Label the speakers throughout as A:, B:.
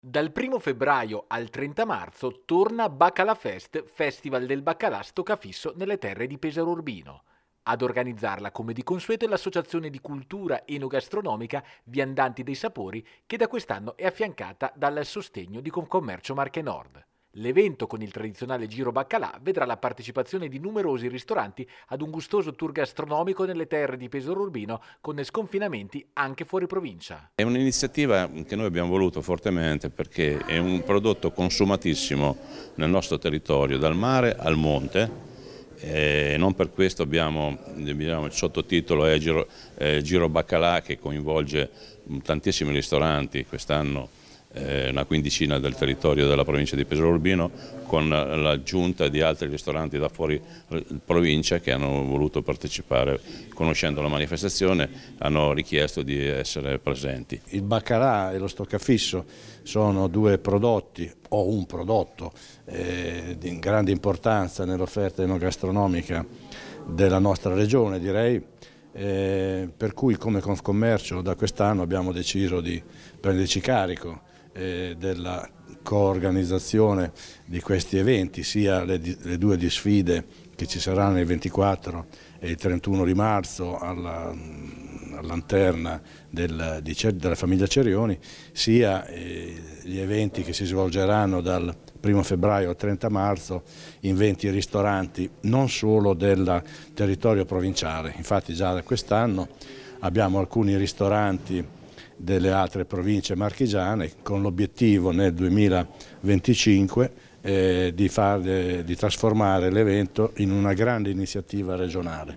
A: Dal 1 febbraio al 30 marzo torna Bacala Fest, Festival del Baccalà Stocafisso nelle terre di Pesaro Urbino. Ad organizzarla, come di consueto, è l'Associazione di Cultura Enogastronomica Viandanti dei Sapori, che da quest'anno è affiancata dal sostegno di Concommercio Marche Nord. L'evento con il tradizionale Giro Baccalà vedrà la partecipazione di numerosi ristoranti ad un gustoso tour gastronomico nelle terre di Pesaro Urbino con sconfinamenti anche fuori provincia.
B: È un'iniziativa che noi abbiamo voluto fortemente perché è un prodotto consumatissimo nel nostro territorio, dal mare al monte, eh, non per questo abbiamo, diciamo, il sottotitolo è eh, Giro, eh, Giro Baccalà che coinvolge tantissimi ristoranti quest'anno eh, una quindicina del territorio della provincia di Pesaro Urbino con l'aggiunta di altri ristoranti da fuori eh, provincia che hanno voluto partecipare conoscendo la manifestazione hanno richiesto di essere presenti.
C: Il baccarà e lo stoccafisso sono due prodotti o un prodotto eh, di grande importanza nell'offerta enogastronomica della nostra regione direi eh, per cui come Confcommercio da quest'anno abbiamo deciso di prenderci carico eh, della coorganizzazione di questi eventi, sia le, le due di sfide che ci saranno il 24 e il 31 di marzo alla mm, lanterna del, di, della famiglia Cerioni, sia eh, gli eventi che si svolgeranno dal 1 febbraio al 30 marzo in 20 ristoranti non solo del territorio provinciale, infatti già da quest'anno abbiamo alcuni ristoranti delle altre province marchigiane con l'obiettivo nel 2025 eh, di, far, eh, di, trasformare l'evento in una grande iniziativa regionale.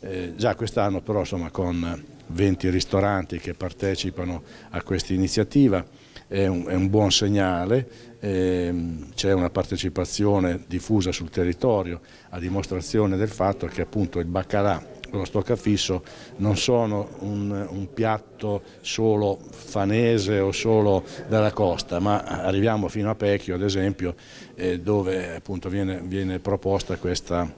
C: Eh, già quest'anno però insomma, con 20 ristoranti che partecipano a questa iniziativa è un, è un buon segnale, ehm, c'è una partecipazione diffusa sul territorio a dimostrazione del fatto che appunto il baccalà lo stoccafisso non sono un, un, piatto solo fanese o solo dalla costa, ma arriviamo fino a Pecchio ad esempio eh, dove appunto viene, viene proposta questa,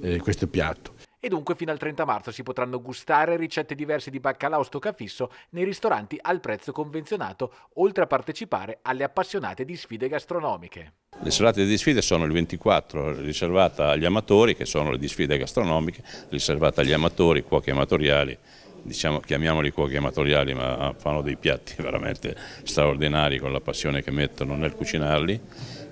C: eh, questo piatto
A: e dunque fino al 30 marzo si potranno gustare ricette diverse di baccalà o stoccafisso nei ristoranti al prezzo convenzionato, oltre a partecipare alle appassionate di sfide gastronomiche.
B: Le serate di sfide sono il 24 riservata agli amatori, che sono le sfide gastronomiche, riservate agli amatori, cuochi amatoriali, diciamo, chiamiamoli cuochi amatoriali, ma fanno dei piatti veramente straordinari con la passione che mettono nel cucinarli.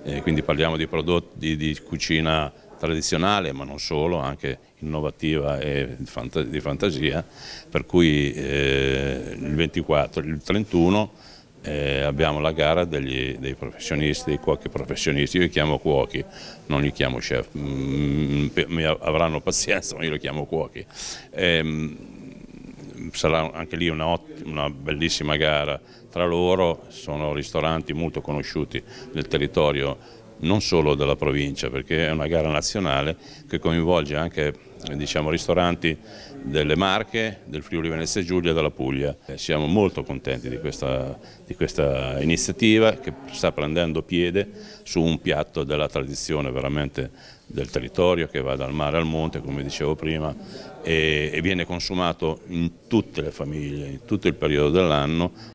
B: E eh, quindi parliamo di prodotti di cucina tradizionale ma non solo, anche innovativa e di fantasia, per cui eh, il 24, il 31 eh, abbiamo la gara degli, dei professionisti, dei cuochi professionisti, io li chiamo cuochi, non li chiamo chef, mm, mm, mi avranno pazienza ma io li chiamo cuochi. Eh, sarà anche lì una, una, bellissima gara tra loro, sono ristoranti molto conosciuti nel territorio non solo della provincia perché è una gara nazionale che coinvolge anche diciamo, ristoranti delle Marche, del Friuli Venezia Giulia e della Puglia. Siamo molto contenti di questa, di questa iniziativa che sta prendendo piede su un piatto della tradizione veramente del territorio che va dal mare al monte come dicevo prima e, e viene consumato in tutte le famiglie, in tutto il periodo dell'anno